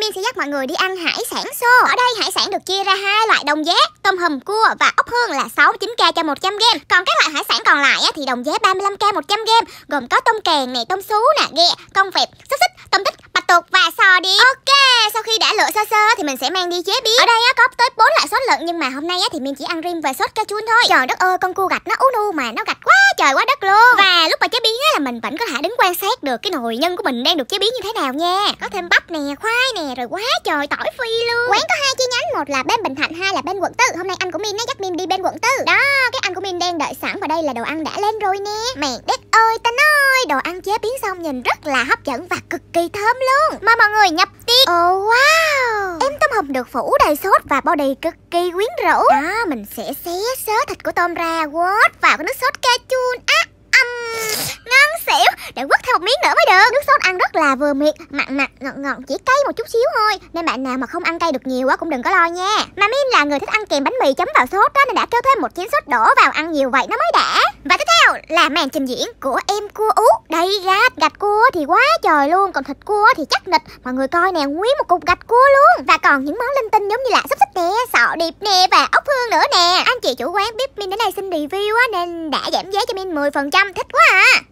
Min sẽ dắt mọi người đi ăn hải sản xô. Ở đây hải sản được chia ra hai loại đồng giá, tôm hùm cua và ốc hương là 69k cho 100 g. Còn các loại hải sản còn lại thì đồng giá 35k 100 g, gồm có tôm kèn này, tôm sú nè, ghẹ, con vẹt, xúc xích, tôm tích, bạch tuộc và sò đi. Ok, sau khi đã lựa sơ sơ thì mình sẽ mang đi chế biến. Ở đây có tới bốn loại sốt lợn nhưng mà hôm nay thì mình chỉ ăn rim và sốt cà chua thôi. Trời đất ơi, con cua gạch nó ú nu mà nó gạch quá mình vẫn có thể đứng quan sát được cái nồi nhân của mình đang được chế biến như thế nào nha có thêm bắp nè khoai nè rồi quá trời tỏi phi luôn quán có hai chi nhánh một là bên bình thạnh hai là bên quận tư hôm nay anh của min nó dắt min đi bên quận tư đó cái anh của min đang đợi sẵn và đây là đồ ăn đã lên rồi nè mẹ đất ơi ta nói đồ ăn chế biến xong nhìn rất là hấp dẫn và cực kỳ thơm luôn mời mọi người nhập tiệc oh wow em tôm hùm được phủ đầy sốt và body cực kỳ quyến rũ đó mình sẽ xé sớ thịt của tôm ra quết vào cái nước sốt cajun à, bạn quất thêm một miếng nữa mới được Nước sốt ăn rất là vừa miệng Mặn mặn ngọt ngọt chỉ cay một chút xíu thôi Nên bạn nào mà không ăn cay được nhiều quá cũng đừng có lo nha Mà Min là người thích ăn kèm bánh mì chấm vào sốt đó Nên đã kêu thêm một chén sốt đổ vào ăn nhiều vậy nó mới đã Và tiếp theo là màn trình diễn của em cua ú Đây gạch gạch cua thì quá trời luôn Còn thịt cua thì chắc nịch Mọi người coi nè nguyên một cục gạch cua luôn Và còn những món linh tinh giống như là xúc xích nè Sọ điệp nè và ốc hương nữa nè Anh chị chủ quán biết Min đến đây xin review á Nên đã giảm giá cho Min 10% thích quá à